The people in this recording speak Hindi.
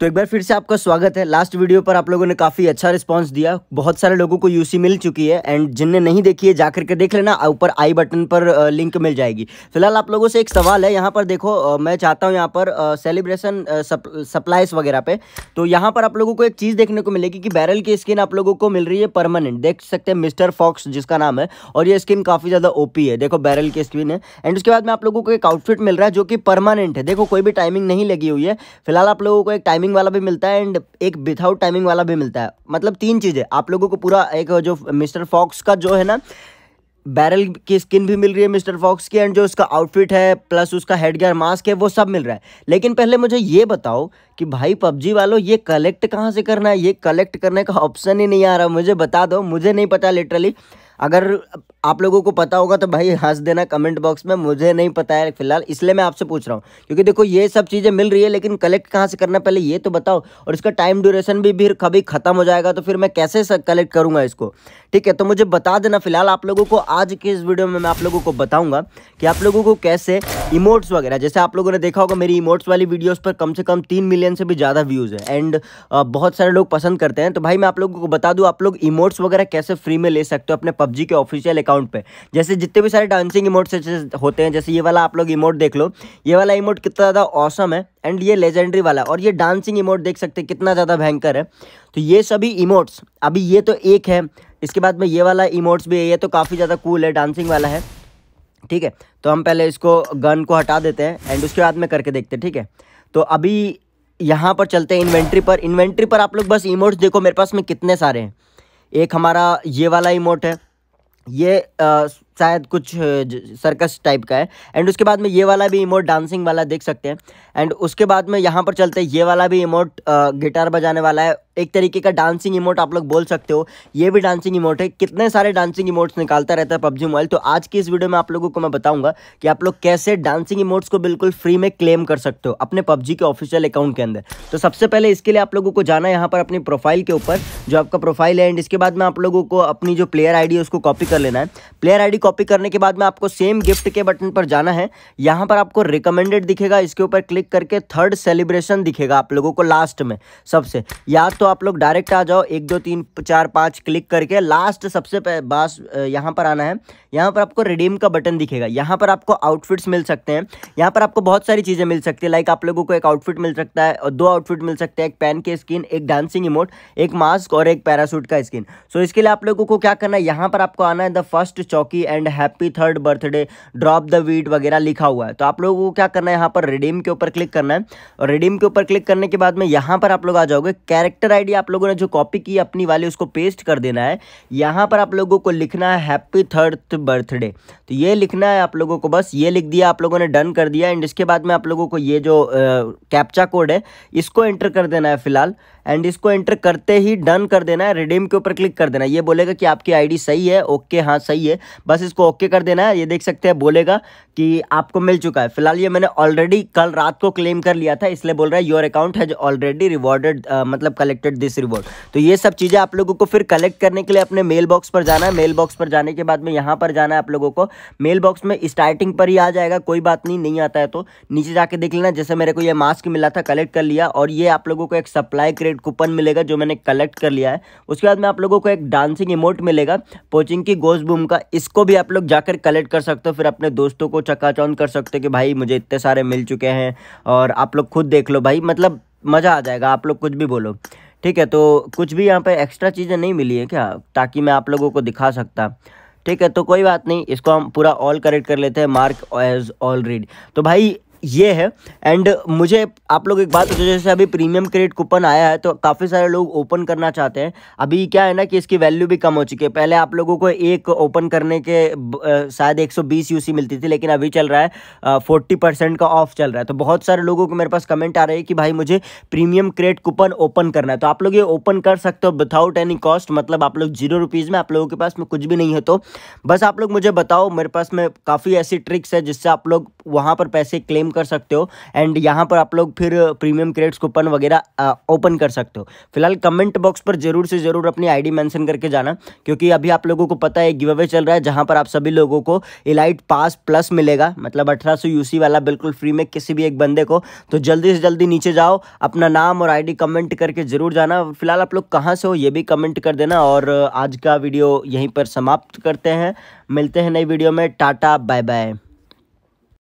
तो एक बार फिर से आपका स्वागत है लास्ट वीडियो पर आप लोगों ने काफ़ी अच्छा रिस्पांस दिया बहुत सारे लोगों को यूसी मिल चुकी है एंड जिनने नहीं देखी है जाकर के देख लेना ऊपर आई बटन पर लिंक मिल जाएगी फिलहाल आप लोगों से एक सवाल है यहाँ पर देखो मैं चाहता हूँ यहाँ पर सेलिब्रेशन सप्लाइज वगैरह पे तो यहाँ पर आप लोगों को एक चीज़ देखने को मिलेगी कि बैरल की स्किन आप लोगों को मिल रही है परमानेंट देख सकते हैं मिस्टर फॉक्स जिसका नाम है और ये स्किन काफ़ी ज़्यादा ओपी है देखो बैरल की स्किन है एंड उसके बाद में आप लोगों को एक आउटफिट मिल रहा है जो कि परमानेंट है देखो कोई भी टाइमिंग नहीं लगी हुई है फिलहाल आप लोगों को एक टाइमिंग टाइमिंग वाला भी मिलता है एंड एक विथआउट टाइमिंग वाला भी मिलता है मतलब तीन चीज़ें आप लोगों को पूरा एक जो मिस्टर फॉक्स का जो है ना बैरल की स्किन भी मिल रही है मिस्टर फॉक्स की एंड जो उसका आउटफिट है प्लस उसका हेडगेयर मास्क है वो सब मिल रहा है लेकिन पहले मुझे ये बताओ कि भाई पबजी वालों ये कलेक्ट कहाँ से करना है ये कलेक्ट करने का ऑप्शन ही नहीं आ रहा मुझे बता दो मुझे नहीं पता लिटरली अगर आप लोगों को पता होगा तो भाई हंस देना कमेंट बॉक्स में मुझे नहीं पता है फिलहाल इसलिए मैं आपसे पूछ रहा हूँ क्योंकि देखो ये सब चीज़ें मिल रही है लेकिन कलेक्ट कहाँ से करना पहले ये तो बताओ और इसका टाइम ड्यूरेशन भी फिर कभी ख़त्म हो जाएगा तो फिर मैं कैसे कलेक्ट करूँगा इसको ठीक है तो मुझे बता देना फिलहाल आप लोगों को आज के इस वीडियो में मैं आप लोगों को बताऊँगा कि आप लोगों को कैसे इमोट्स वगैरह जैसे आप लोगों ने देखा होगा मेरी इमोट्स वाली वीडियोज़ पर कम से कम तीन मिलियन से भी ज़्यादा व्यूज़ है एंड बहुत सारे लोग पसंद करते हैं तो भाई मैं आप लोगों को बता दूँ आप लोग इमोट्स वगैरह कैसे फ्री में ले सकते हो अपने पबजी के ऑफिशियल अकाउंट साउंड पे जैसे जितने भी सारे डांसिंग इमोट होते हैं जैसे ये वाला आप लोग इमोट देख लो ये वाला इमोट कितना ज़्यादा औसम है एंड ये लेजेंडरी वाला और ये डांसिंग इमोट देख सकते हैं कितना ज़्यादा भयंकर है तो ये सभी इमोट्स अभी ये तो एक है इसके बाद में ये वाला इमोट्स भी है ये तो काफ़ी ज़्यादा कूल है डांसिंग वाला है ठीक है तो हम पहले इसको गन को हटा देते हैं एंड उसके बाद में करके देखते हैं ठीक है तो अभी यहाँ पर चलते हैं इन्वेंट्री पर इन्वेंट्री पर आप लोग बस इमोट्स देखो मेरे पास में कितने सारे हैं एक हमारा ये वाला इमोट है ये शायद कुछ सर्कस टाइप का है एंड उसके बाद में ये वाला भी इमोट डांसिंग वाला देख सकते हैं एंड उसके बाद में यहाँ पर चलते हैं ये वाला भी इमोट गिटार बजाने वाला है एक तरीके का डांसिंग इमोट आप लोग बोल सकते हो ये भी डांसिंग इमोट है कितने सारे डांसिंग इमोट्स निकालता रहता है पबजी मोबाइल तो आज की इस वीडियो में आप लोगों को मैं बताऊंगा कि आप लोग कैसे डांसिंग इमोट्स को बिल्कुल फ्री में क्लेम कर सकते हो अपने पबजी के ऑफिशियल अकाउंट के अंदर तो सबसे पहले इसके लिए आप लोगों को जाना है यहाँ पर अपनी प्रोफाइल के ऊपर जो आपका प्रोफाइल है एंड इसके बाद में आप लोगों को अपनी जो प्लेयर आई है उसको कॉपी कर लेना है प्लेयर आई कॉपी करने के बाद में आपको सेम गिफ्ट के बटन पर जाना है यहाँ पर आपको रिकमेंडेड दिखेगा इसके ऊपर क्लिक करके थर्ड सेलिब्रेशन दिखेगा आप लोगों को लास्ट में सबसे या तो आप लोग डायरेक्ट आ जाओ एक दो तीन चार पाँच क्लिक करके लास्ट सबसे बास यहाँ पर आना है यहाँ पर आपको रिडीम का बटन दिखेगा यहाँ पर आपको आउटफिट्स मिल सकते हैं यहाँ पर आपको बहुत सारी चीज़ें मिल सकती है लाइक आप लोगों को एक आउटफिट मिल सकता है और दो आउटफिट मिल सकते हैं एक पेन के स्किन एक डांसिंग इमोट एक मास्क और एक पैरासूट का स्किन सो इसके लिए आप लोगों को क्या करना है यहाँ पर आपको आना है द फर्स्ट चौकी and happy third birthday drop the wheat वगैरह लिखा हुआ है तो आप लोगों को क्या करना है यहाँ पर रिडीम के ऊपर क्लिक करना है और रिडीम के ऊपर क्लिक करने के बाद में यहाँ पर आप लोग आ जाओगे कैरेक्टर आईडी आप लोगों ने जो कॉपी की अपनी वाली उसको पेस्ट कर देना है यहाँ पर आप लोगों को लिखना है हैप्पी थर्ड बर्थडे तो ये लिखना है आप लोगों को बस ये लिख दिया आप लोगों ने डन कर दिया एंड इसके बाद में आप लोगों को ये जो कैप्चा कोड है इसको एंटर कर देना है फिलहाल एंड इसको एंटर करते ही डन कर देना है रिडीम के ऊपर क्लिक कर देना ये बोलेगा कि आपकी आईडी सही है ओके हाँ सही है बस इसको ओके कर देना है ये देख सकते हैं बोलेगा कि आपको मिल चुका है फिलहाल ये मैंने ऑलरेडी कल रात को क्लेम कर लिया था इसलिए बोल रहा है your account has already rewarded मतलब कलेक्टेड दिस रिवॉर्ड तो ये सब चीज़ें आप लोगों को फिर कलेक्ट करने के लिए अपने मेल बॉक्स पर जाना है मेल बॉक्स पर जाने के बाद में यहाँ पर जाना है आप लोगों को मेल बॉक्स में स्टार्टिंग पर ही आ जाएगा कोई बात नहीं नहीं आता है तो नीचे जाके देख लेना जैसे मेरे को ये मास्क मिला था कलेक्ट कर लिया और ये आप लोगों को एक सप्लाई क्रेड कूपन मिलेगा जो मैंने कलेक्ट कर लिया है उसके बाद में आप लोगों को एक डांसिंग इमोट मिलेगा पोचिंग की गोस बूम का इसको भी आप लोग जाकर कलेक्ट कर सकते हो फिर अपने दोस्तों को चकाचौंध कर सकते हो कि भाई मुझे इतने सारे मिल चुके हैं और आप लोग खुद देख लो भाई मतलब मज़ा आ जाएगा आप लोग कुछ भी बोलो ठीक है तो कुछ भी यहाँ पे एक्स्ट्रा चीज़ें नहीं मिली है क्या ताकि मैं आप लोगों को दिखा सकता ठीक है तो कोई बात नहीं इसको हम पूरा ऑल करेक्ट कर लेते हैं मार्क एज ऑल रीड तो भाई ये है एंड मुझे आप लोग एक बात जैसे अभी प्रीमियम क्रेडिट कूपन आया है तो काफ़ी सारे लोग ओपन करना चाहते हैं अभी क्या है ना कि इसकी वैल्यू भी कम हो चुकी है पहले आप लोगों को एक ओपन करने के शायद 120 यूसी मिलती थी लेकिन अभी चल रहा है फोर्टी परसेंट का ऑफ चल रहा है तो बहुत सारे लोगों को मेरे पास कमेंट आ रही है कि भाई मुझे प्रीमियम क्रेडिट कूपन ओपन करना है तो आप लोग ये ओपन कर सकते हो विथाउट एनी कॉस्ट मतलब आप लोग जीरो रुपीज़ में आप लोगों के पास में कुछ भी नहीं है तो बस आप लोग मुझे बताओ मेरे पास में काफ़ी ऐसी ट्रिक्स है जिससे आप लोग वहाँ पर पैसे क्लेम कर सकते हो एंड यहाँ पर आप लोग फिर प्रीमियम क्रेडिट्स कूपन वगैरह ओपन uh, कर सकते हो फिलहाल कमेंट बॉक्स पर जरूर से जरूर अपनी आई डी करके जाना क्योंकि अभी आप लोगों को पता है गिव अवे चल रहा है जहाँ पर आप सभी लोगों को इलाइट पास प्लस मिलेगा मतलब अठारह सौ वाला बिल्कुल फ्री में किसी भी एक बंदे को तो जल्दी से जल्दी नीचे जाओ अपना नाम और आईडी कमेंट करके ज़रूर जाना फिलहाल आप लोग कहाँ से हो ये भी कमेंट कर देना और uh, आज का वीडियो यहीं पर समाप्त करते हैं मिलते हैं नई वीडियो में टाटा बाय बाय